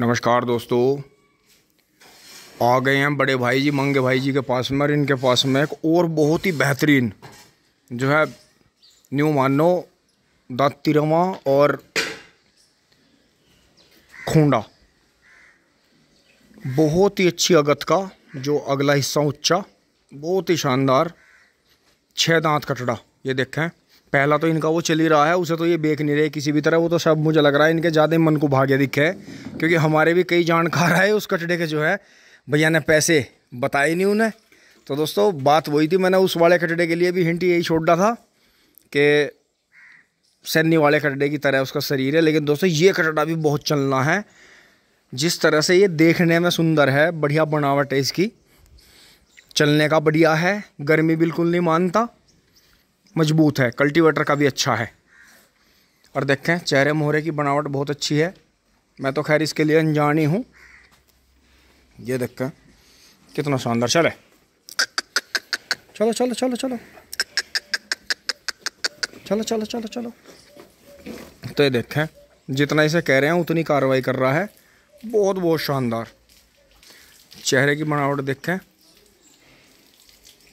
नमस्कार दोस्तों आ गए हैं बड़े भाई जी मंगे भाई जी के पास में और इनके पास में एक और बहुत ही बेहतरीन जो है न्यू मानो दातिरमा और खूंडा बहुत ही अच्छी अगत का जो अगला हिस्सा उच्चा बहुत ही शानदार छः दांत कटड़ा ये देखें पहला तो इनका वो चल ही रहा है उसे तो ये बेच नहीं रहे किसी भी तरह वो तो सब मुझे लग रहा है इनके ज़्यादा मन को भाग्य दिखे क्योंकि हमारे भी कई जानकार आए उस कटड़े के जो है भैया ने पैसे बताए नहीं उन्हें तो दोस्तों बात वही थी मैंने उस वाले कटड़े के लिए भी हिंट यही छोड़ रहा था कि सैनी वाले कटड़े की तरह उसका शरीर है लेकिन दोस्तों ये कटड़ा भी बहुत चलना है जिस तरह से ये देखने में सुंदर है बढ़िया बनावट है इसकी चलने का बढ़िया है गर्मी बिल्कुल नहीं मानता मजबूत है कल्टीवेटर का भी अच्छा है और देखें चेहरे मोहरे की बनावट बहुत अच्छी है मैं तो खैर इसके लिए अनजान ही हूँ ये देखें कितना शानदार चले चलो चलो चलो चलो चलो चलो चलो चलो तो ये देखें जितना इसे कह रहे हैं उतनी कार्रवाई कर रहा है बहुत बहुत शानदार चेहरे की बनावट देखें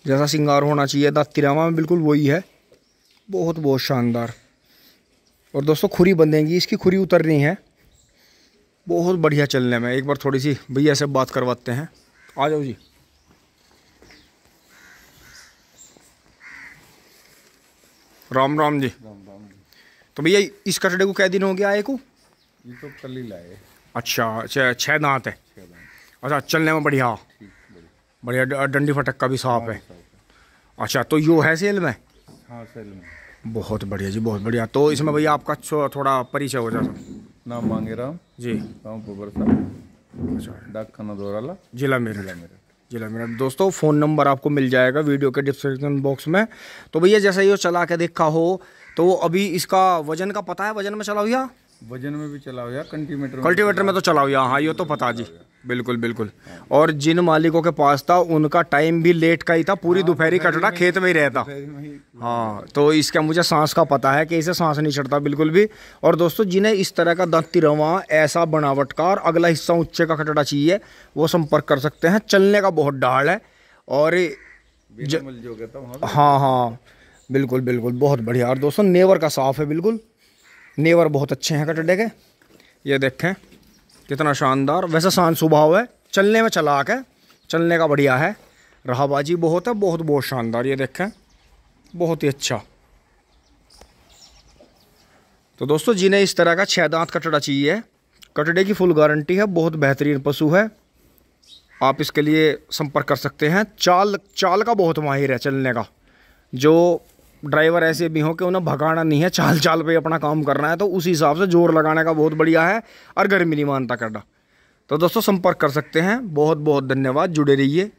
जैसा सिंगार होना चाहिए था तिरावा में बिल्कुल वही है बहुत बहुत शानदार और दोस्तों खुरी बंधेंगी इसकी खुरी उतरनी है बहुत बढ़िया चलने में एक बार थोड़ी सी भैया से बात करवाते हैं आ जाओ जी राम राम जी राम राम जी तो भैया इस कटड़े को क्या दिन हो गया आए को ये तो कल ही लाए अच्छा छः दांत है अच्छा चलने में बढ़िया बढ़िया डंडी फटक का भी साफ है अच्छा तो यो है सेल में हाँ सेल में बहुत बढ़िया जी बहुत बढ़िया तो इसमें भैया आपका थोड़ा परिचय हो जाता नाम मांगे राम जी अच्छा जिला मेरठ जिला मेरठ जिला मेरठ दोस्तों फ़ोन नंबर आपको मिल जाएगा वीडियो के डिस्क्रिप्शन बॉक्स में तो भैया जैसा ये चला के देखा हो तो अभी इसका वजन का पता है वजन में चला हुआ वजन में भी चला हुआ कल्टीमीटर कल्टीवेटर में तो चला हुआ हाँ ये तो पता जी बिल्कुल बिल्कुल और जिन मालिकों के पास था उनका टाइम भी लेट का ही था पूरी हाँ, दोपहरी कटड़ा खेत में ही रहता हाँ तो इसका मुझे सांस का पता है कि इसे सांस नहीं चढ़ता बिल्कुल भी और दोस्तों जिन्हें इस तरह का दंती रवा ऐसा बनावट का और अगला हिस्सा ऊंचे का कटड़ा चाहिए वो संपर्क कर सकते हैं चलने का बहुत डाल है और ज... तो हाँ हाँ बिल्कुल बिल्कुल बहुत बढ़िया और दोस्तों नेवर का साफ है बिल्कुल नेवर बहुत अच्छे हैं कटड़े के ये देखें कितना शानदार वैसे शांत स्वभाव है चलने में चलाक है चलने का बढ़िया है राहबाजी बहुत है बहुत बहुत शानदार ये देखें बहुत ही अच्छा तो दोस्तों जिन्हें इस तरह का छः दांत कटड़ा चाहिए कटड़े की फुल गारंटी है बहुत बेहतरीन पशु है आप इसके लिए संपर्क कर सकते हैं चाल चाल का बहुत माहिर है चलने का जो ड्राइवर ऐसे भी हों कि उन्हें भगाना नहीं है चाल चाल पे अपना काम करना है तो उसी हिसाब से जोर लगाने का बहुत बढ़िया है और गर्मी नहीं मानता करना तो दोस्तों संपर्क कर सकते हैं बहुत बहुत धन्यवाद जुड़े रहिए